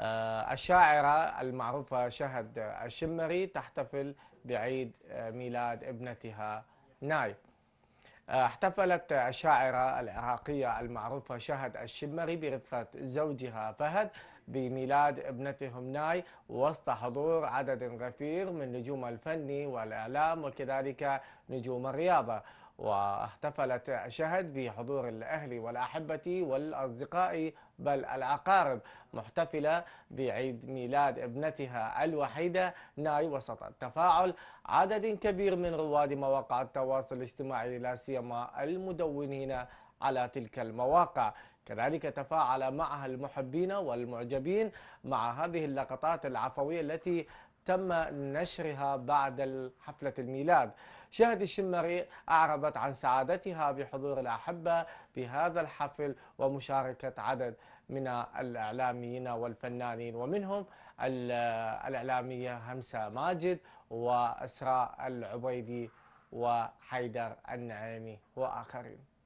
آه، الشاعرة المعروفة شهد الشمري تحتفل بعيد آه، ميلاد ابنتها ناي آه، احتفلت الشاعرة العراقية المعروفة شهد الشمري برفقة زوجها فهد بميلاد ابنتهم ناي وسط حضور عدد غفير من نجوم الفن والإعلام وكذلك نجوم الرياضة واحتفلت شهد بحضور الأهل والأحبة والأصدقاء بل العقارب محتفلة بعيد ميلاد ابنتها الوحيدة ناي وسط التفاعل عدد كبير من رواد مواقع التواصل الاجتماعي لا سيما المدونين على تلك المواقع كذلك تفاعل معها المحبين والمعجبين مع هذه اللقطات العفوية التي تم نشرها بعد حفلة الميلاد شهد الشمري أعربت عن سعادتها بحضور الأحبة بهذا الحفل ومشاركة عدد من الإعلاميين والفنانين ومنهم الإعلامية همسة ماجد وأسراء العبيدي وحيدر النعيمي وآخرين